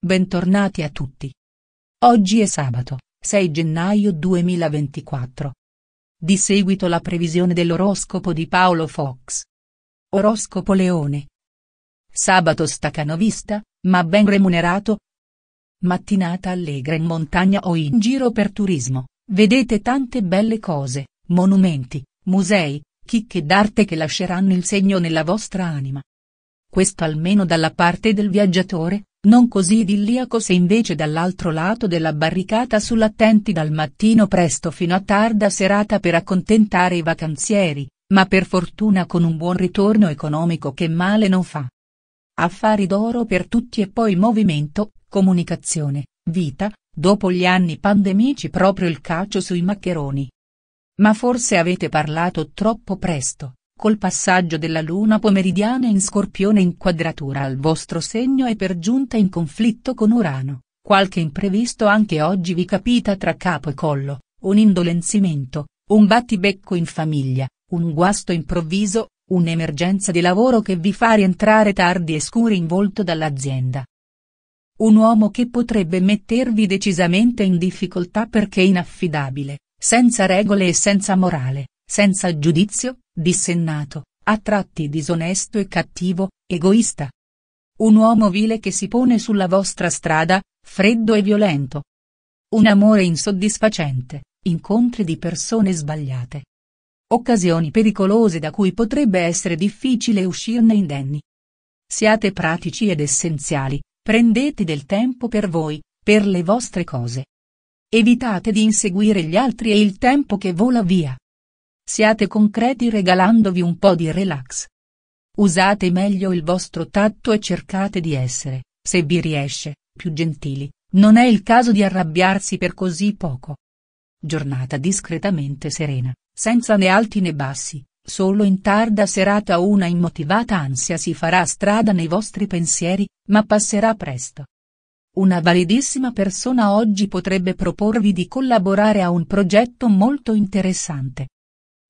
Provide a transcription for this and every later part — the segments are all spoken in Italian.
Bentornati a tutti. Oggi è sabato, 6 gennaio 2024. Di seguito la previsione dell'oroscopo di Paolo Fox. Oroscopo Leone. Sabato stacanovista, ma ben remunerato. Mattinata allegra in montagna o in giro per turismo, vedete tante belle cose, monumenti, musei, chicche d'arte che lasceranno il segno nella vostra anima. Questo almeno dalla parte del viaggiatore, non così idilliaco se invece dall'altro lato della barricata sull'attenti dal mattino presto fino a tarda serata per accontentare i vacanzieri, ma per fortuna con un buon ritorno economico che male non fa. Affari d'oro per tutti e poi movimento, comunicazione, vita, dopo gli anni pandemici proprio il calcio sui maccheroni. Ma forse avete parlato troppo presto. Col passaggio della luna pomeridiana in scorpione in quadratura al vostro segno e per giunta in conflitto con Urano, qualche imprevisto anche oggi vi capita tra capo e collo, un indolenzimento, un battibecco in famiglia, un guasto improvviso, un'emergenza di lavoro che vi fa rientrare tardi e scuri in volto dall'azienda. Un uomo che potrebbe mettervi decisamente in difficoltà perché inaffidabile, senza regole e senza morale, senza giudizio, dissennato, a tratti disonesto e cattivo, egoista. Un uomo vile che si pone sulla vostra strada, freddo e violento. Un amore insoddisfacente, incontri di persone sbagliate. Occasioni pericolose da cui potrebbe essere difficile uscirne indenni. Siate pratici ed essenziali, prendete del tempo per voi, per le vostre cose. Evitate di inseguire gli altri e il tempo che vola via. Siate concreti regalandovi un po' di relax. Usate meglio il vostro tatto e cercate di essere, se vi riesce, più gentili, non è il caso di arrabbiarsi per così poco. Giornata discretamente serena, senza né alti né bassi, solo in tarda serata una immotivata ansia si farà strada nei vostri pensieri, ma passerà presto. Una validissima persona oggi potrebbe proporvi di collaborare a un progetto molto interessante.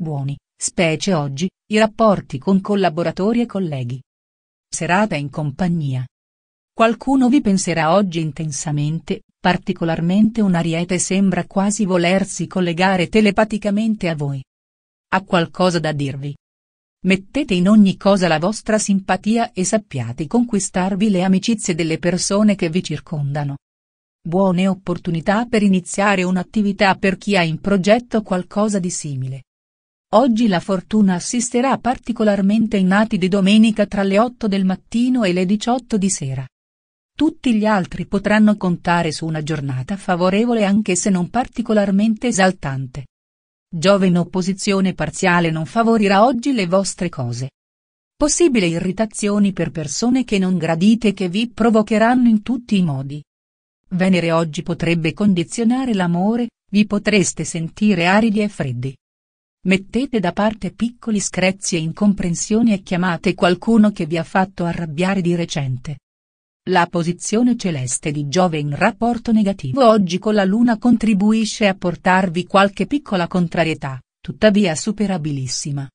Buoni, specie oggi, i rapporti con collaboratori e colleghi. Serata in compagnia. Qualcuno vi penserà oggi intensamente, particolarmente un ariete sembra quasi volersi collegare telepaticamente a voi. Ha qualcosa da dirvi. Mettete in ogni cosa la vostra simpatia e sappiate conquistarvi le amicizie delle persone che vi circondano. Buone opportunità per iniziare un'attività per chi ha in progetto qualcosa di simile. Oggi la fortuna assisterà particolarmente i nati di domenica tra le 8 del mattino e le 18 di sera. Tutti gli altri potranno contare su una giornata favorevole anche se non particolarmente esaltante. Giove in opposizione parziale non favorirà oggi le vostre cose. Possibile irritazioni per persone che non gradite che vi provocheranno in tutti i modi. Venere oggi potrebbe condizionare l'amore, vi potreste sentire aridi e freddi. Mettete da parte piccoli screzi e incomprensioni e chiamate qualcuno che vi ha fatto arrabbiare di recente. La posizione celeste di Giove in rapporto negativo oggi con la Luna contribuisce a portarvi qualche piccola contrarietà, tuttavia superabilissima.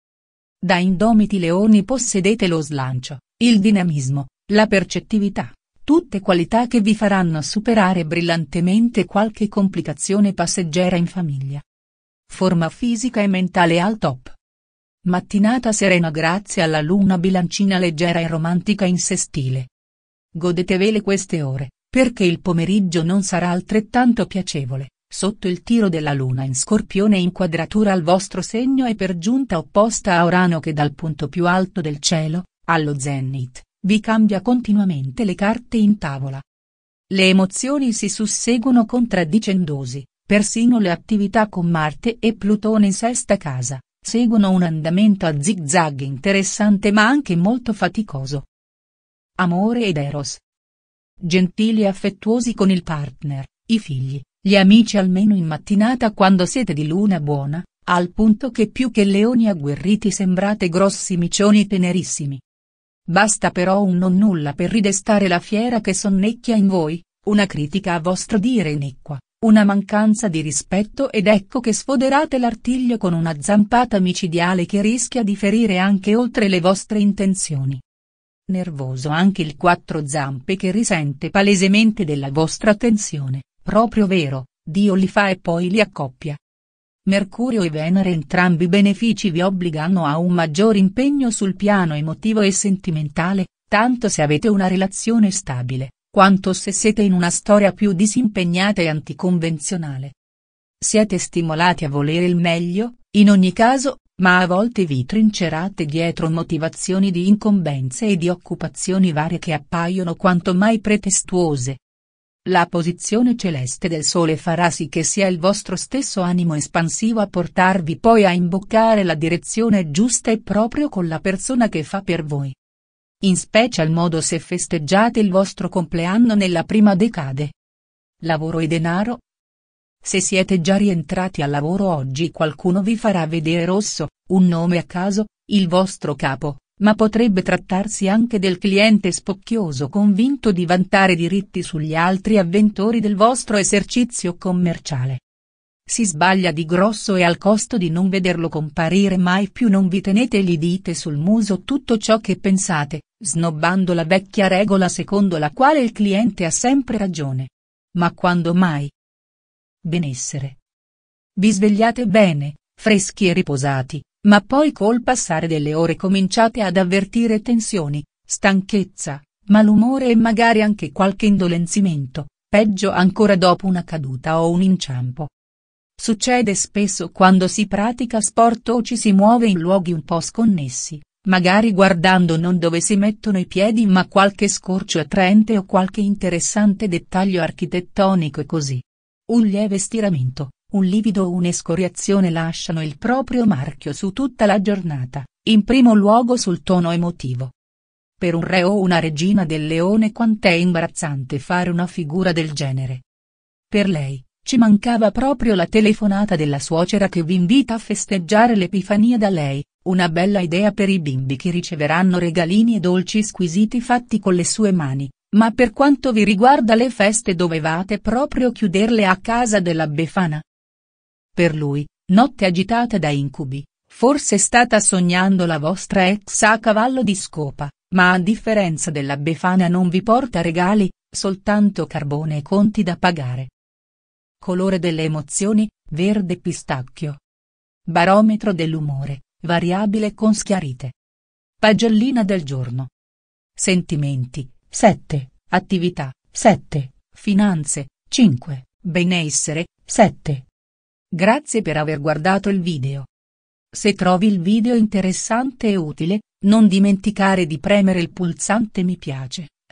Da indomiti leoni possedete lo slancio, il dinamismo, la percettività, tutte qualità che vi faranno superare brillantemente qualche complicazione passeggera in famiglia. Forma fisica e mentale al top. Mattinata serena grazie alla luna bilancina leggera e romantica in sé stile. Godetevele queste ore, perché il pomeriggio non sarà altrettanto piacevole, sotto il tiro della luna in scorpione in quadratura al vostro segno e per giunta opposta a Urano che dal punto più alto del cielo, allo zenit, vi cambia continuamente le carte in tavola. Le emozioni si susseguono contraddicendosi, Persino le attività con Marte e Plutone in sesta casa, seguono un andamento a zigzag interessante ma anche molto faticoso. Amore ed Eros. Gentili e affettuosi con il partner, i figli, gli amici almeno in mattinata quando siete di luna buona, al punto che più che leoni agguerriti sembrate grossi micioni tenerissimi. Basta però un non nulla per ridestare la fiera che sonnecchia in voi, una critica a vostro dire innecqua, una mancanza di rispetto ed ecco che sfoderate l'artiglio con una zampata micidiale che rischia di ferire anche oltre le vostre intenzioni. Nervoso anche il quattro zampe che risente palesemente della vostra tensione, proprio vero, Dio li fa e poi li accoppia. Mercurio e Venere entrambi benefici vi obbligano a un maggior impegno sul piano emotivo e sentimentale, tanto se avete una relazione stabile, quanto se siete in una storia più disimpegnata e anticonvenzionale. Siete stimolati a volere il meglio, in ogni caso, ma a volte vi trincerate dietro motivazioni di incombenze e di occupazioni varie che appaiono quanto mai pretestuose. La posizione celeste del Sole farà sì che sia il vostro stesso animo espansivo a portarvi poi a imboccare la direzione giusta e proprio con la persona che fa per voi in special modo se festeggiate il vostro compleanno nella prima decade. Lavoro e denaro? Se siete già rientrati al lavoro oggi qualcuno vi farà vedere rosso, un nome a caso, il vostro capo, ma potrebbe trattarsi anche del cliente spocchioso convinto di vantare diritti sugli altri avventori del vostro esercizio commerciale. Si sbaglia di grosso e al costo di non vederlo comparire mai più non vi tenete gli dite sul muso tutto ciò che pensate, snobbando la vecchia regola secondo la quale il cliente ha sempre ragione. Ma quando mai? Benessere. Vi svegliate bene, freschi e riposati, ma poi col passare delle ore cominciate ad avvertire tensioni, stanchezza, malumore e magari anche qualche indolenzimento, peggio ancora dopo una caduta o un inciampo. Succede spesso quando si pratica sport o ci si muove in luoghi un po' sconnessi, magari guardando non dove si mettono i piedi ma qualche scorcio attraente o qualche interessante dettaglio architettonico e così. Un lieve stiramento, un livido o un'escoriazione lasciano il proprio marchio su tutta la giornata, in primo luogo sul tono emotivo. Per un re o una regina del leone quant'è imbarazzante fare una figura del genere. Per lei, ci mancava proprio la telefonata della suocera che vi invita a festeggiare l'Epifania da lei, una bella idea per i bimbi che riceveranno regalini e dolci squisiti fatti con le sue mani, ma per quanto vi riguarda le feste dovevate proprio chiuderle a casa della Befana. Per lui, notte agitata da incubi, forse stata sognando la vostra ex a cavallo di scopa, ma a differenza della Befana non vi porta regali, soltanto carbone e conti da pagare colore delle emozioni, verde pistacchio. Barometro dell'umore, variabile con schiarite. Pagellina del giorno. Sentimenti, 7, attività, 7, finanze, 5, benessere, 7. Grazie per aver guardato il video. Se trovi il video interessante e utile, non dimenticare di premere il pulsante mi piace